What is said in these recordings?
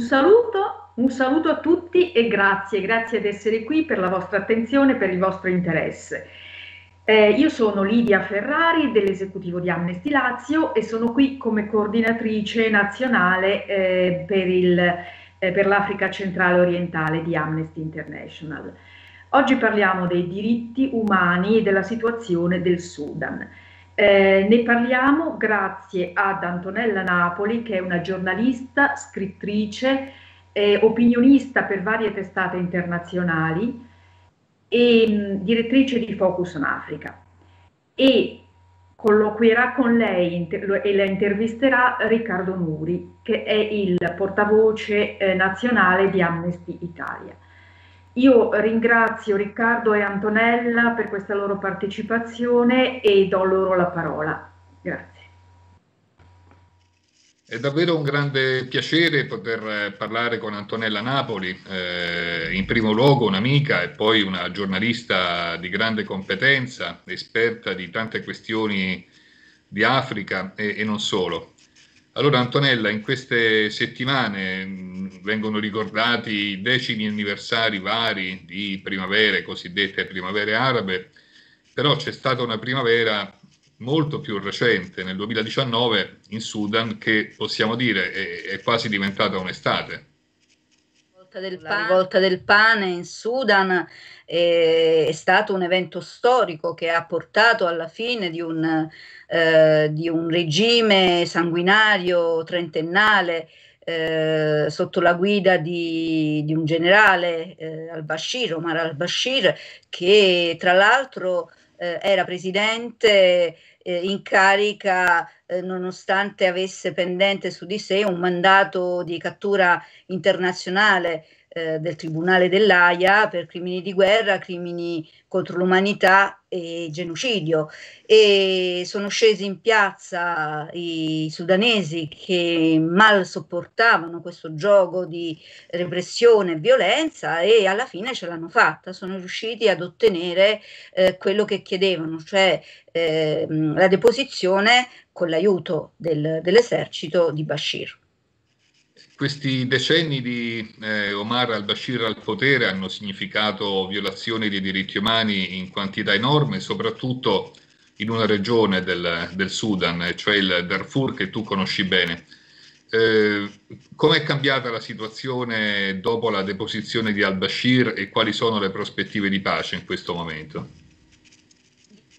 Un saluto, un saluto a tutti e grazie, grazie di essere qui per la vostra attenzione, e per il vostro interesse. Eh, io sono Lidia Ferrari dell'esecutivo di Amnesty Lazio e sono qui come coordinatrice nazionale eh, per, il, eh, per l'Africa centrale orientale di Amnesty International. Oggi parliamo dei diritti umani e della situazione del Sudan. Eh, ne parliamo grazie ad Antonella Napoli, che è una giornalista, scrittrice, eh, opinionista per varie testate internazionali e mh, mm, direttrice di Focus on Africa. E colloquierà con lei inter- e la intervisterà Riccardo Nuri, che è il portavoce eh, nazionale di Amnesty Italia. Io ringrazio Riccardo e Antonella per questa loro partecipazione e do loro la parola. Grazie. È davvero un grande piacere poter eh, parlare con Antonella Napoli, eh, in primo luogo un'amica e poi una giornalista di grande competenza, esperta di tante questioni di Africa e, e non solo. Allora Antonella, in queste settimane mh, mm, vengono ricordati decimi anniversari vari di primavere, cosiddette primavere arabe, però c'è stata una primavera molto più recente, nel 2019 in Sudan, che possiamo dire è, è quasi diventata un'estate. Del la rivolta del pane in Sudan eh, è stato un evento storico che ha portato alla fine di un eh, di un regime sanguinario trentennale eh, sotto la guida di, di un generale eh, al-Bashir, Omar al-Bashir, che tra l'altro eh, era presidente eh, in carica nonostante avesse pendente su di sé un mandato di cattura internazionale eh, del Tribunale dell'AIA per crimini di guerra, crimini contro l'umanità e genocidio. E sono scesi in piazza i sudanesi che mal sopportavano questo gioco di repressione e violenza e alla fine ce l'hanno fatta, sono riusciti ad ottenere eh, quello che chiedevano, cioè eh, la deposizione con l'aiuto del, dell'esercito di Bashir. Questi decenni di eh, Omar al-Bashir al potere hanno significato violazioni dei diritti umani in quantità enorme, soprattutto in una regione del, del Sudan, cioè il Darfur che tu conosci bene. Eh, Come è cambiata la situazione dopo la deposizione di al-Bashir e quali sono le prospettive di pace in questo momento?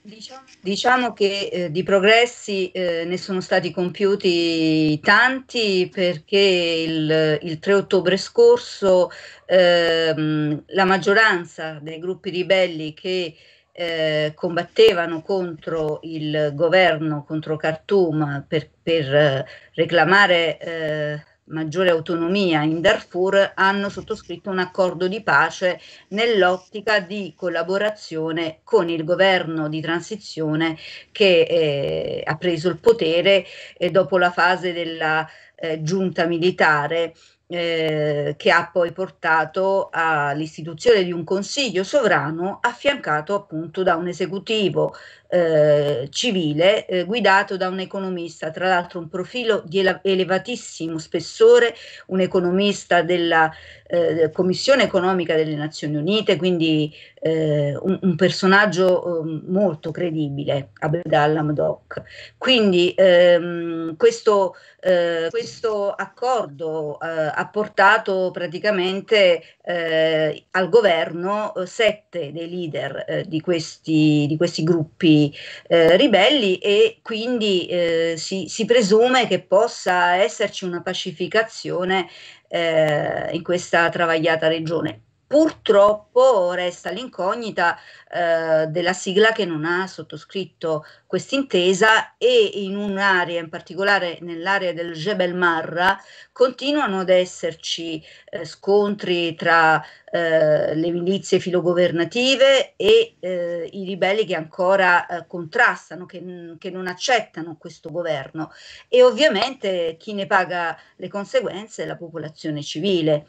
Diciamo, diciamo che eh, di progressi eh, ne sono stati compiuti tanti perché il, il 3 ottobre scorso ehm, la maggioranza dei gruppi ribelli che eh, combattevano contro il governo, contro Khartoum per, per eh, reclamare eh, maggiore autonomia in Darfur hanno sottoscritto un accordo di pace nell'ottica di collaborazione con il governo di transizione che eh, ha preso il potere eh, dopo la fase della eh, giunta militare eh, che ha poi portato all'istituzione di un consiglio sovrano affiancato appunto da un esecutivo eh, civile eh, guidato da un economista, tra l'altro un profilo di elevatissimo spessore, un economista della eh, Commissione economica delle Nazioni Unite, quindi eh, un, un, personaggio eh, molto credibile, Abdal Hamdok. Quindi ehm, questo, eh, questo, accordo eh, ha portato praticamente eh, al governo sette dei leader di questi, di, questi, gruppi ribelli e quindi si, si presume che possa esserci una pacificazione eh, in questa travagliata regione. Purtroppo resta l'incognita eh, della sigla che non ha sottoscritto quest'intesa e in un'area, in particolare nell'area del Jebel Marra, continuano ad esserci eh, scontri tra eh, le milizie filogovernative e eh, i ribelli che ancora eh, contrastano, che, che non accettano questo governo e ovviamente chi ne paga le conseguenze è la popolazione civile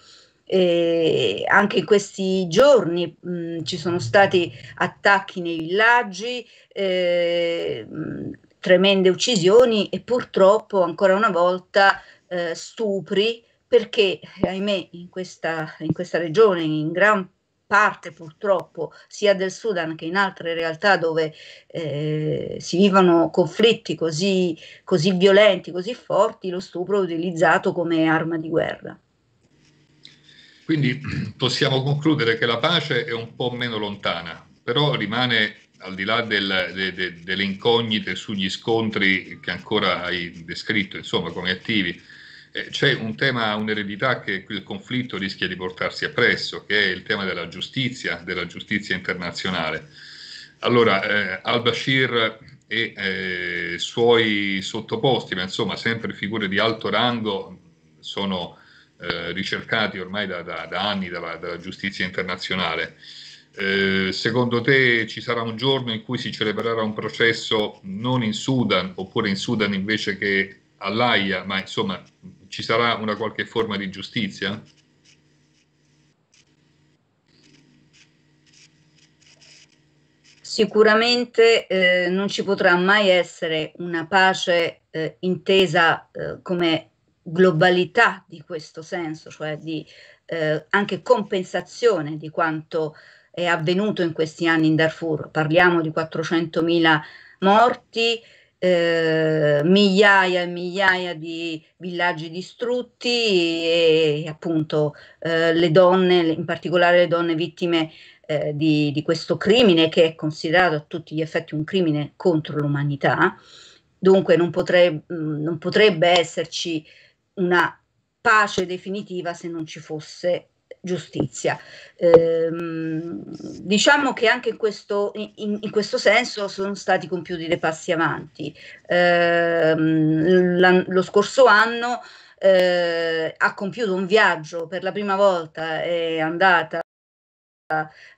eh, anche in questi giorni mh, ci sono stati attacchi nei villaggi, eh, tremende uccisioni e purtroppo ancora una volta eh, stupri perché ahimè in questa, in questa regione, in gran parte purtroppo sia del Sudan che in altre realtà dove eh, si vivono conflitti così, così violenti, così forti, lo stupro è utilizzato come arma di guerra. Quindi possiamo concludere che la pace è un po' meno lontana, però rimane al di là del, de, de, delle incognite sugli scontri che ancora hai descritto, insomma, come attivi, eh, c'è un tema, un'eredità che il conflitto rischia di portarsi appresso, che è il tema della giustizia, della giustizia internazionale. Allora, eh, al-Bashir e eh, suoi sottoposti, ma insomma sempre figure di alto rango, sono eh, ricercati ormai da, da, da anni dalla, dalla, giustizia internazionale. Eh, secondo te ci sarà un giorno in cui si celebrerà un processo non in Sudan oppure in Sudan invece che all'AIA, ma insomma ci sarà una qualche forma di giustizia? Sicuramente eh, non ci potrà mai essere una pace eh, intesa eh, come globalità di questo senso, cioè di eh, anche compensazione di quanto è avvenuto in questi anni in Darfur. Parliamo di 400.000 morti, eh, migliaia e migliaia di villaggi distrutti e, appunto eh, le donne, in particolare le donne vittime eh, di, di, questo crimine che è considerato a tutti gli effetti un crimine contro l'umanità. Dunque non, potrei, mm, non potrebbe esserci una pace definitiva se non ci fosse giustizia. Ehm, diciamo che anche in questo, in, in questo, senso sono stati compiuti dei passi avanti. Ehm, la, lo scorso anno eh, ha compiuto un viaggio per la prima volta, è andata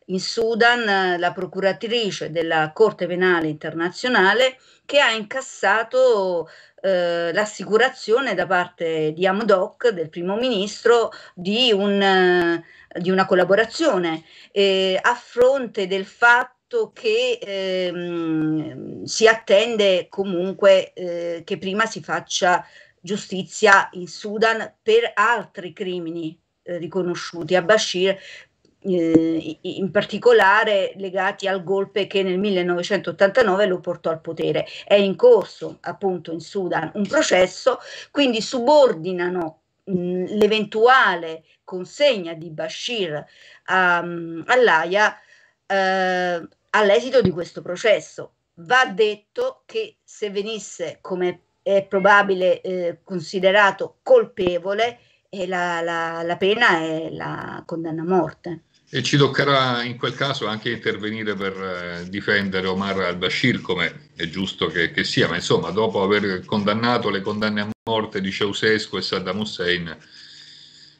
in Sudan la procuratrice della Corte Penale Internazionale che ha incassato eh, l'assicurazione da parte di Amdoc, del primo ministro, di, un, eh, di una collaborazione eh, a fronte del fatto che ehm, si attende comunque eh, che prima si faccia giustizia in Sudan per altri crimini eh, riconosciuti a Bashir eh, in particolare legati al golpe che nel 1989 lo portò al potere. È in corso appunto in Sudan un processo, quindi subordinano mh, l'eventuale consegna di Bashir um, all'AIA eh, all'esito di questo processo. Va detto che se venisse, come è probabile, eh, considerato colpevole, eh, la, la, la pena è la condanna a morte. E ci toccherà in quel caso anche intervenire per eh, difendere Omar al-Bashir, come è giusto che, che, sia, ma insomma, dopo aver condannato le condanne a morte di Ceausescu e Saddam Hussein,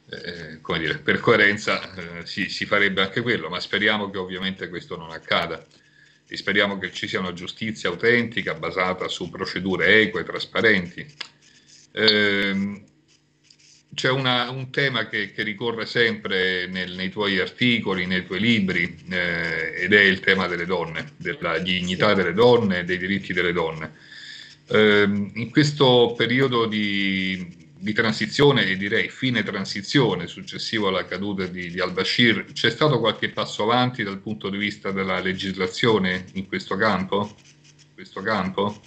eh, come dire, per coerenza eh, si, si, farebbe anche quello, ma speriamo che ovviamente questo non accada e speriamo che ci sia una giustizia autentica basata su procedure eque, e trasparenti. Eh, c'è una, un tema che, che ricorre sempre nel, nei tuoi articoli, nei tuoi libri, eh, ed è il tema delle donne, della dignità delle donne, dei diritti delle donne. Eh, in questo periodo di, di, transizione, e direi fine transizione, successivo alla caduta di, di al-Bashir, c'è stato qualche passo avanti dal punto di vista della legislazione in questo campo? In questo campo?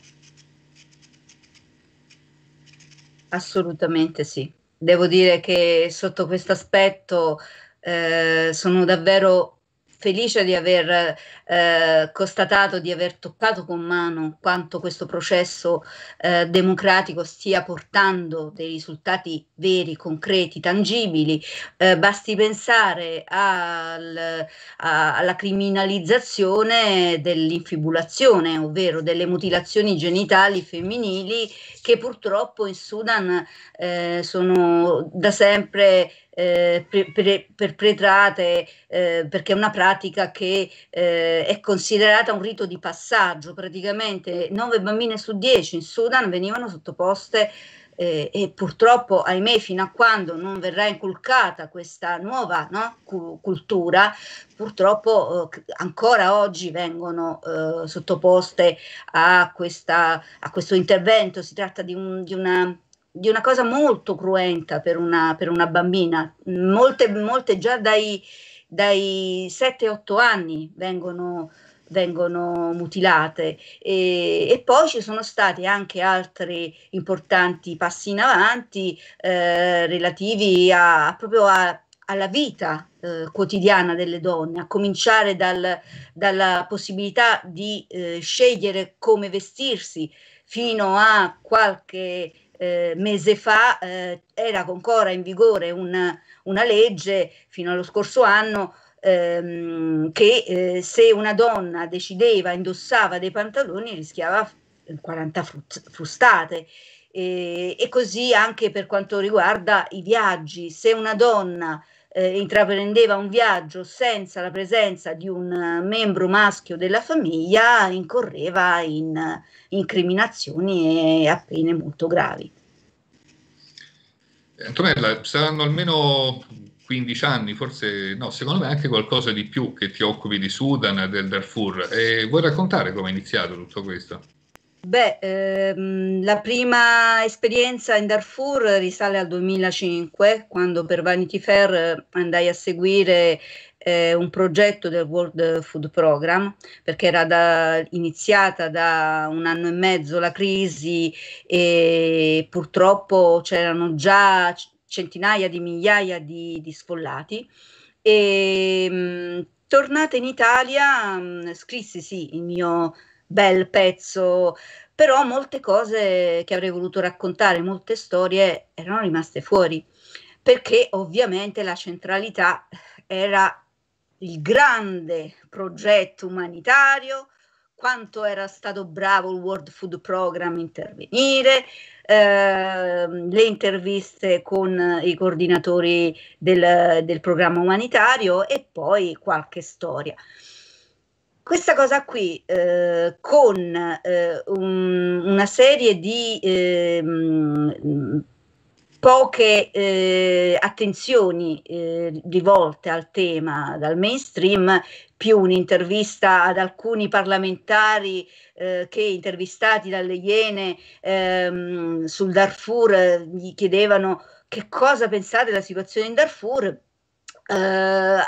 Assolutamente sì devo dire che sotto questo aspetto eh, sono davvero felice di aver eh, constatato, di aver toccato con mano quanto questo processo eh, democratico stia portando dei risultati veri, concreti, tangibili. Eh, basti pensare al, a, alla criminalizzazione dell'infibulazione, ovvero delle mutilazioni genitali femminili che purtroppo in Sudan eh, sono da sempre eh, per, per, pretrate, eh, perché è una pratica che eh, è considerata un rito di passaggio. Praticamente nove bambine su dieci in Sudan venivano sottoposte eh, e purtroppo, ahimè, fino a quando non verrà inculcata questa nuova no, cu- cultura, purtroppo eh, ancora oggi vengono eh, sottoposte a, questa, a, questo intervento. Si tratta di, un, di una di una cosa molto cruenta per una, per una bambina. Molte, molte già dai, dai 7-8 anni vengono, vengono mutilate e, e, poi ci sono stati anche altri importanti passi in avanti eh, relativi a, proprio a alla vita eh, quotidiana delle donne, a cominciare dal, dalla possibilità di eh, scegliere come vestirsi fino a qualche eh, mese fa eh, era ancora in vigore una, una, legge fino allo scorso anno ehm, che eh, se una donna decideva, indossava dei pantaloni rischiava 40 frustate. E, e così anche per quanto riguarda i viaggi, se una donna eh, eh, intraprendeva un viaggio senza la presenza di un eh, membro maschio della famiglia incorreva in eh, incriminazioni e a pene molto gravi. Eh, Antonella, saranno almeno 15 anni, forse no, secondo me anche qualcosa di più che ti occupi di Sudan, del Darfur. E vuoi raccontare come è iniziato tutto questo? Beh, ehm, la prima esperienza in Darfur risale al 2005, quando per Vanity Fair eh, andai a seguire eh, un progetto del World Food Program, perché era da, iniziata da un anno e mezzo la crisi e purtroppo c'erano già centinaia di migliaia di, di sfollati. E, ehm, mh, tornata in Italia, mh, mm, scrissi sì il mio bel pezzo, però molte cose che avrei voluto raccontare, molte storie erano rimaste fuori, perché ovviamente la centralità era il grande progetto umanitario, quanto era stato bravo il World Food Program a intervenire, eh, le interviste con i coordinatori del, del programma umanitario e poi qualche storia questa cosa qui eh, con eh, un, una serie di ehm, eh, mh, poche attenzioni rivolte eh, al tema dal mainstream, più un'intervista ad alcuni parlamentari eh, che intervistati dalle Iene ehm, sul Darfur eh, gli chiedevano che cosa pensate della situazione in Darfur, eh,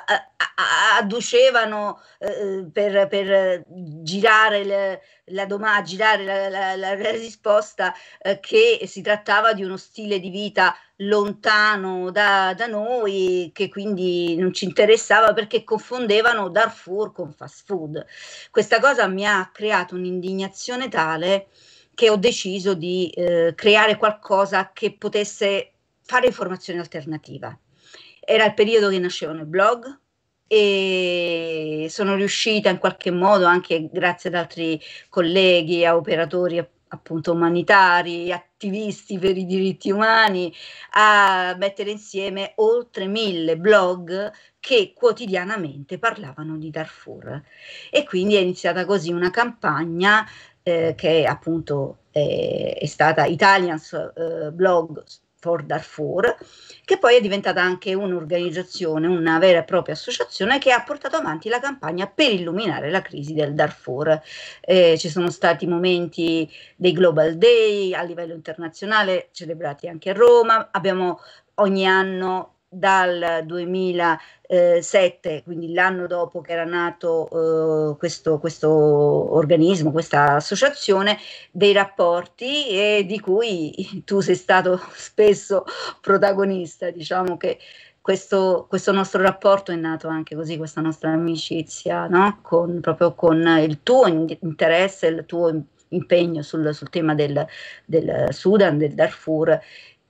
adducevano eh, per, per, girare, le, la, doma, girare la, la, la, la risposta eh, che si trattava di uno stile di vita lontano da, da, noi, che quindi non ci interessava perché confondevano Darfur con fast food. Questa cosa mi ha creato un'indignazione tale che ho deciso di eh, creare qualcosa che potesse fare formazione alternativa. Era il periodo che nascevano i blog e sono riuscita in qualche modo, anche grazie ad altri colleghi, a operatori appunto umanitari, attivisti per i diritti umani, a mettere insieme oltre mille blog che quotidianamente parlavano di Darfur. E quindi è iniziata così una campagna eh, che appunto eh, è stata Italians eh, Blog for Darfur, che poi è diventata anche un'organizzazione, una vera e propria associazione che ha portato avanti la campagna per illuminare la crisi del Darfur. Eh, ci sono stati momenti dei Global Day a livello internazionale, celebrati anche a Roma, abbiamo ogni anno dal 2007, quindi l'anno dopo che era nato eh, questo, questo, organismo, questa associazione, dei rapporti e di cui tu sei stato spesso protagonista. Diciamo che questo, questo nostro rapporto è nato anche così, questa nostra amicizia, no? con, proprio con il tuo interesse, il tuo impegno sul, sul tema del, del Sudan, del Darfur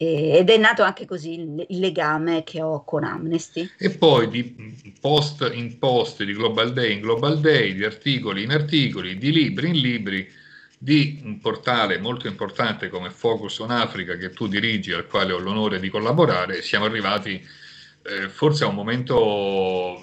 ed è nato anche così il legame che ho con Amnesty. E poi di post in post, di Global Day in Global Day, di articoli in articoli, di libri in libri, di un portale molto importante come Focus on Africa che tu dirigi, al quale ho l'onore di collaborare, siamo arrivati eh, forse momento,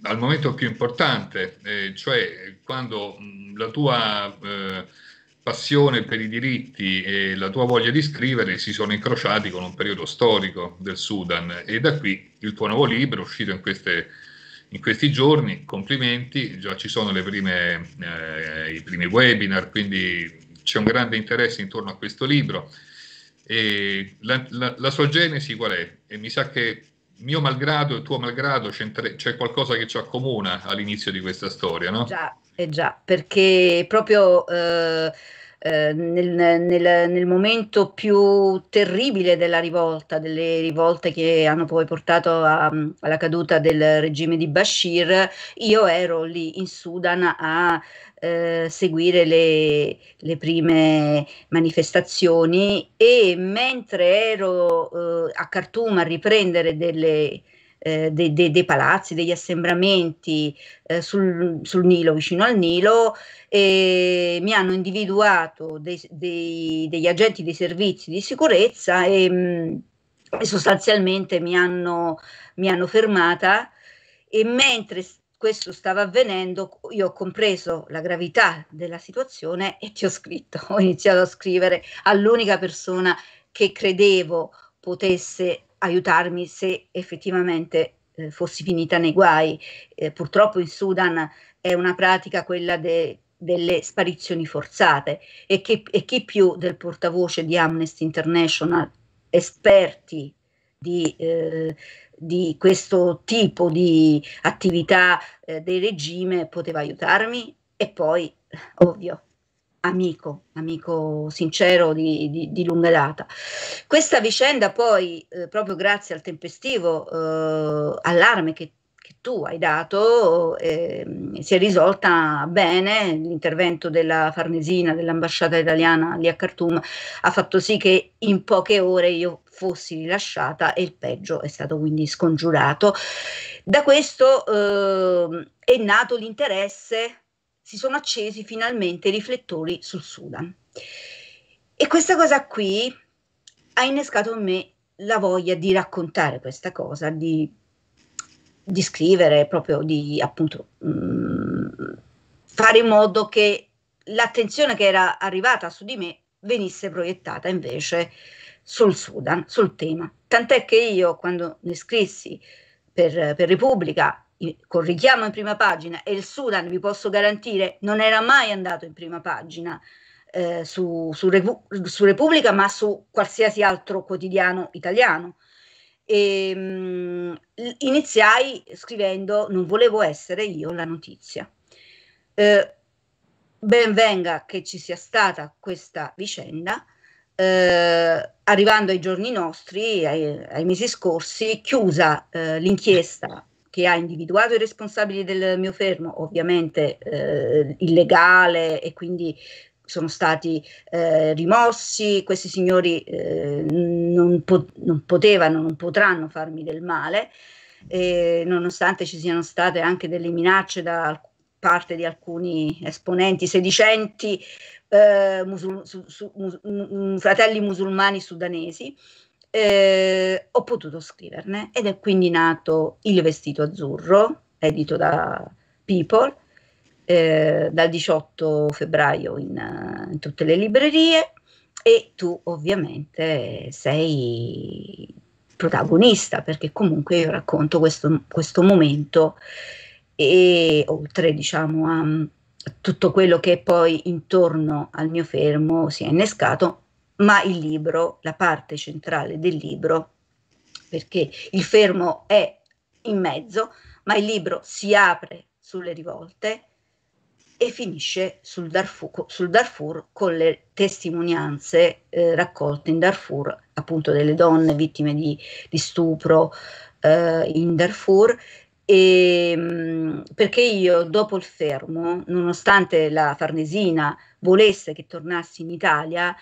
al momento più importante, eh, cioè quando la tua... Eh, passione per i diritti e la tua voglia di scrivere si sono incrociati con un periodo storico del Sudan e da qui il tuo nuovo libro è uscito in, queste, in questi giorni, complimenti, già ci sono prime, eh, i primi webinar, quindi c'è un grande interesse intorno a questo libro. La, la, la, sua genesi qual è? E mi sa che mio malgrado e tuo malgrado c'è qualcosa che ci accomuna all'inizio di questa storia, no? Già, eh già, perché proprio eh, eh, nel, nel, nel, momento più terribile della rivolta, delle rivolte che hanno poi portato a, alla caduta del regime di Bashir, io ero lì in Sudan a eh, seguire le, le, prime manifestazioni e mentre ero eh, a Khartoum a riprendere delle eh, dei, dei, dei palazzi, degli assembramenti eh, sul, sul, Nilo, vicino al Nilo, e mi hanno individuato dei, degli agenti dei servizi di sicurezza e mh, mm, sostanzialmente mi hanno, mi hanno fermata e mentre questo stava avvenendo, io ho compreso la gravità della situazione e ti ho scritto, ho iniziato a scrivere all'unica persona che credevo potesse aiutarmi se effettivamente eh, fossi finita nei guai. Eh, purtroppo in Sudan è una pratica quella de, delle sparizioni forzate e, che, e chi più del portavoce di Amnesty International, esperti di, eh, di, questo tipo di attività eh, del regime poteva aiutarmi e poi, ovvio, amico, amico sincero di, di, di lunga data. Questa vicenda poi, eh, proprio grazie al tempestivo eh, allarme che tu hai dato eh, si è risolta bene. L'intervento della Farnesina, dell'ambasciata italiana lì a Khartoum, ha fatto sì che in poche ore io fossi rilasciata e il peggio è stato quindi scongiurato. Da questo eh, è nato l'interesse si sono accesi finalmente i riflettori sul Sudan. E questa cosa qui ha innescato in me la voglia di raccontare questa cosa, di, di scrivere, proprio di appunto mh, mm, fare in modo che l'attenzione che era arrivata su di me venisse proiettata invece sul Sudan, sul tema. Tant'è che io quando ne scrissi per, per Repubblica col richiamo in prima pagina e il Sudan, vi posso garantire, non era mai andato in prima pagina eh, su, su, Repu su, Repubblica, ma su qualsiasi altro quotidiano italiano. E, ehm, mh, iniziai scrivendo Non volevo essere io la notizia. Eh, ben venga che ci sia stata questa vicenda. Eh, arrivando ai giorni nostri, ai, ai mesi scorsi, chiusa eh, l'inchiesta che ha individuato i responsabili del mio fermo, ovviamente eh, illegale e quindi sono stati eh, rimossi, questi signori eh, non, po- non, potevano, non potranno farmi del male, nonostante ci siano state anche delle minacce da parte di alcuni esponenti sedicenti, eh, musul- su- su- mus- m- fratelli musulmani sudanesi, eh, ho potuto scriverne ed è quindi nato Il vestito azzurro, edito da People, eh, dal 18 febbraio in, in tutte le librerie e tu ovviamente sei protagonista perché comunque io racconto questo, questo momento e oltre diciamo a, a tutto quello che poi intorno al mio fermo si è innescato ma il libro, la parte centrale del libro, perché il fermo è in mezzo, ma il libro si apre sulle rivolte e finisce sul Darfur, sul Darfur con le testimonianze eh, raccolte in Darfur, appunto delle donne vittime di, di stupro eh, in Darfur. E, ehm, perché io dopo il fermo, nonostante la Farnesina volesse che tornassi in Italia,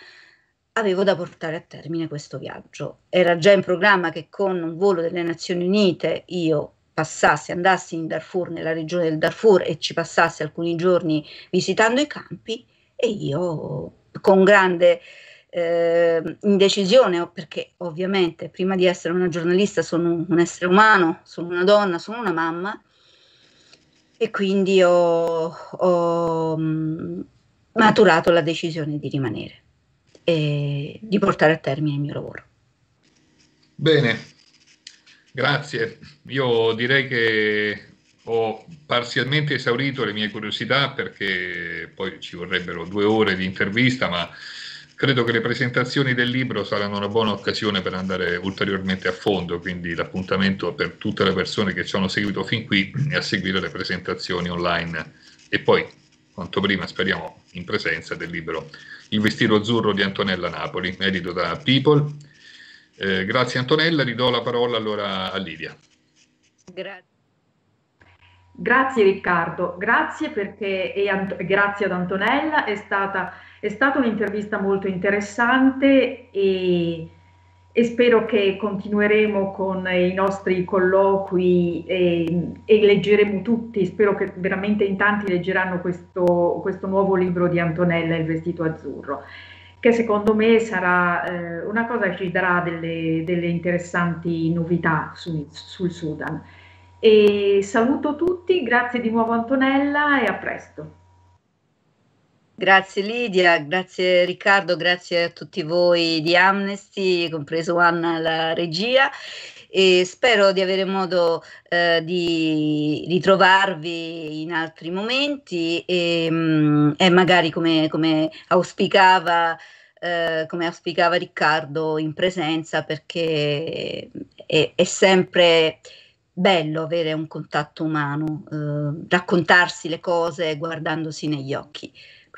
avevo da portare a termine questo viaggio. Era già in programma che con un volo delle Nazioni Unite io passassi, andassi in Darfur, nella regione del Darfur e ci passassi alcuni giorni visitando i campi e io con grande eh, indecisione, perché ovviamente prima di essere una giornalista sono un essere umano, sono una donna, sono una mamma e quindi ho, ho mm, maturato la decisione di rimanere e di portare a termine il mio lavoro. Bene, grazie. Io direi che ho parzialmente esaurito le mie curiosità perché poi ci vorrebbero due ore di intervista, ma credo che le presentazioni del libro saranno una buona occasione per andare ulteriormente a fondo, quindi l'appuntamento per tutte le persone che ci hanno seguito fin qui è a seguire le presentazioni online e poi quanto prima speriamo in presenza del libro Il vestito azzurro di Antonella Napoli, edito da People. Eh, grazie Antonella, ridò la parola allora a Livia. Grazie. Grazie Riccardo, grazie perché e Ant- grazie ad Antonella, è stata, è stata un'intervista molto interessante e e spero che continueremo con i nostri colloqui e, e leggeremo tutti, spero che veramente in tanti leggeranno questo, questo, nuovo libro di Antonella, Il vestito azzurro, che secondo me sarà eh, una cosa che ci darà delle, delle interessanti novità su, sul Sudan. E saluto tutti, grazie di nuovo Antonella e a presto. Grazie Lidia, grazie Riccardo, grazie a tutti voi di Amnesty, compreso Anna la regia e spero di avere modo eh, di ritrovarvi in altri momenti e, mh, mm, e magari come, come auspicava eh, come auspicava Riccardo in presenza perché è, è sempre bello avere un contatto umano, eh, raccontarsi le cose guardandosi negli occhi.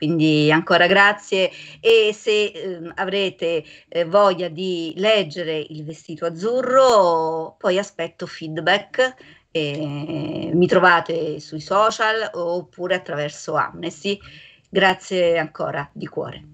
Quindi ancora grazie e se eh, avrete eh, voglia di leggere il vestito azzurro, poi aspetto feedback. Eh, mi trovate sui social oppure attraverso Amnesty. Grazie ancora di cuore.